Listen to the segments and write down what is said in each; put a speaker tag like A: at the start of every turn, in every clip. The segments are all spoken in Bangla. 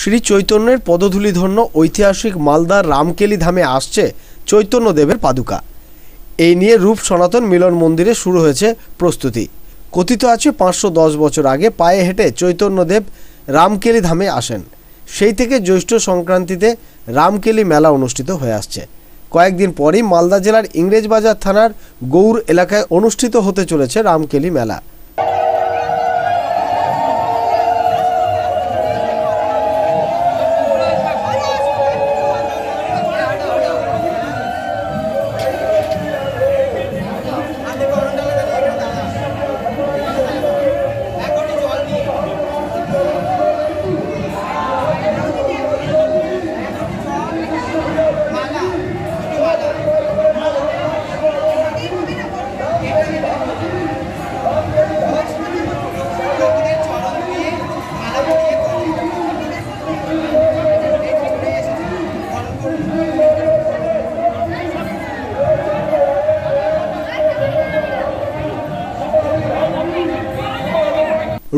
A: শ্রী চৈতন্যের পদধূলিধন্য ঐতিহাসিক মালদার রামকেলি ধামে আসছে চৈতন্যদেবের পাদুকা এই নিয়ে রূপ সনাতন মিলন মন্দিরে শুরু হয়েছে প্রস্তুতি কথিত আছে পাঁচশো দশ বছর আগে পায়ে হেঁটে চৈতন্যদেব রামকেলি ধামে আসেন সেই থেকে জ্যৈষ্ঠ সংক্রান্তিতে রামকেলি মেলা অনুষ্ঠিত হয়ে আসছে কয়েকদিন পরই মালদা জেলার ইংরেজবাজার থানার গৌর এলাকায় অনুষ্ঠিত হতে চলেছে রামকেলি মেলা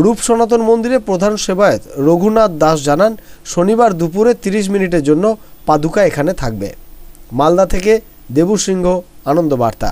A: রূপ সনাতন মন্দিরে প্রধান সেবায়ত রঘুনাথ দাস জানান শনিবার দুপুরে ৩০ মিনিটের জন্য পাদুকা এখানে থাকবে মালদা থেকে দেবু সিংহ আনন্দবার্তা